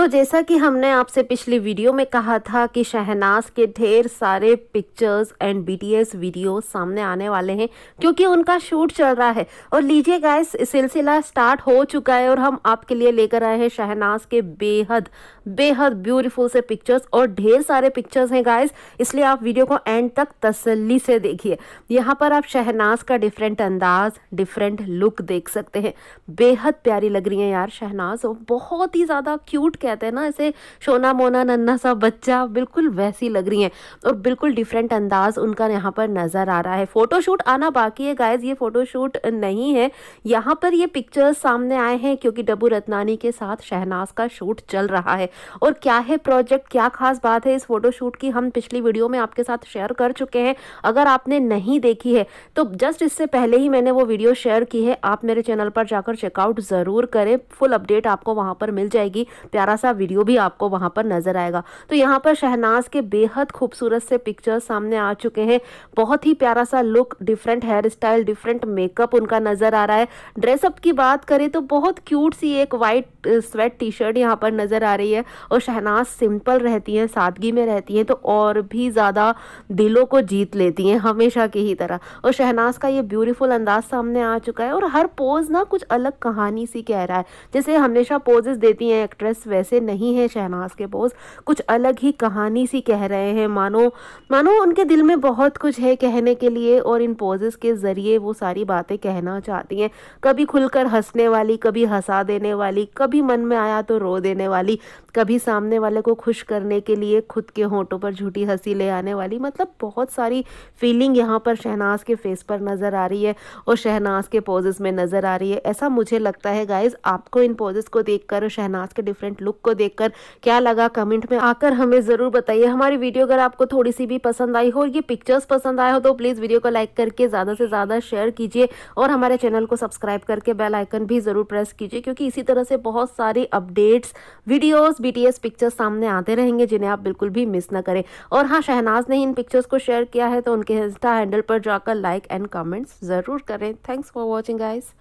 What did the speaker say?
तो जैसा कि हमने आपसे पिछली वीडियो में कहा था कि शहनाज के ढेर सारे पिक्चर्स एंड बीटीएस वीडियो सामने आने वाले हैं क्योंकि उनका शूट चल रहा है और लीजिए गाइस सिलसिला स्टार्ट हो चुका है और हम आपके लिए लेकर आए हैं शहनाज के बेहद बेहद ब्यूटीफुल से पिक्चर्स और ढेर सारे पिक्चर्स हैं गाइस इसलिए आप वीडियो को एंड तक तसली से देखिए यहाँ पर आप शहनाज का डिफरेंट अंदाज डिफरेंट लुक देख सकते हैं बेहद प्यारी लग रही है यार शहनाज और बहुत ही ज़्यादा क्यूट कह कहते हैं ना ऐसे सोना मोना नन्ना सा बच्चा बिल्कुल वैसी लग रही हैं और बिल्कुल डिफरेंट अंदाज उनका यहाँ पर नज़र आ रहा है फ़ोटोशूट आना बाकी है गाइज ये फ़ोटोशूट नहीं है यहाँ पर ये पिक्चर्स सामने आए हैं क्योंकि डबू रत्नानी के साथ शहनाज का शूट चल रहा है और क्या है प्रोजेक्ट क्या खास बात है इस फ़ोटोशूट की हम पिछली वीडियो में आपके साथ शेयर कर चुके हैं अगर आपने नहीं देखी है तो जस्ट इससे पहले ही मैंने वो वीडियो शेयर की है आप मेरे चैनल पर जाकर चेकआउट ज़रूर करें फुल अपडेट आपको वहाँ पर मिल जाएगी प्यारा सा वीडियो भी आपको वहां पर नज़र आएगा तो यहाँ पर शहनाज के बेहद खूबसूरत से पिक्चर्स सामने आ चुके हैं बहुत ही प्यारा सा look different hairstyle different makeup उनका नज़र आ रहा है ड्रेसअप की बात करें तो बहुत क्यूट सी एक वाइट स्वेट टी शर्ट यहाँ पर नज़र आ रही है और शहनाज सिंपल रहती हैं सादगी में रहती हैं तो और भी ज़्यादा दिलों को जीत लेती हैं हमेशा की ही तरह और शहनाज का ये ब्यूटीफुल अंदाज सामने आ चुका है और हर पोज ना कुछ अलग कहानी सी कह रहा है जैसे हमेशा पोजेस देती हैं एक्ट्रेस वैसे जैसे नहीं है शहनाज के पोज कुछ अलग ही कहानी सी कह रहे हैं मानो मानो उनके दिल में बहुत कुछ है कहने के लिए और इन पोजेस के ज़रिए वो सारी बातें कहना चाहती हैं कभी खुलकर हंसने वाली कभी हंसा देने वाली कभी मन में आया तो रो देने वाली कभी सामने वाले को खुश करने के लिए खुद के होंठों पर झूठी हंसी ले आने वाली मतलब बहुत सारी फीलिंग यहाँ पर शहनाज के फेस पर नज़र आ रही है और शहनाज के पोजेस में नज़र आ रही है ऐसा मुझे लगता है गाइज आपको इन पोजेस को देखकर शहनाज के डिफरेंट लुक को को देखकर क्या लगा कमेंट में आकर हमें जरूर बताइए हमारी वीडियो अगर आपको थोड़ी सी भी पसंद आई हो ये पिक्चर्स पसंद आए हो तो प्लीज वीडियो को लाइक करके ज्यादा से ज्यादा शेयर कीजिए और हमारे चैनल को सब्सक्राइब करके बेल आइकन भी जरूर प्रेस कीजिए क्योंकि इसी तरह से बहुत सारी अपडेट्स वीडियोस बीटीएस पिक्चर्स सामने आते रहेंगे जिन्हें आप बिल्कुल भी मिस ना करें और हाँ शहनाज ने इन पिक्चर्स को शेयर किया है तो उनके इंस्टा हैंडल पर जाकर लाइक एंड कमेंट्स ज़रूर करें थैंक्स फॉर वॉचिंग गाइज़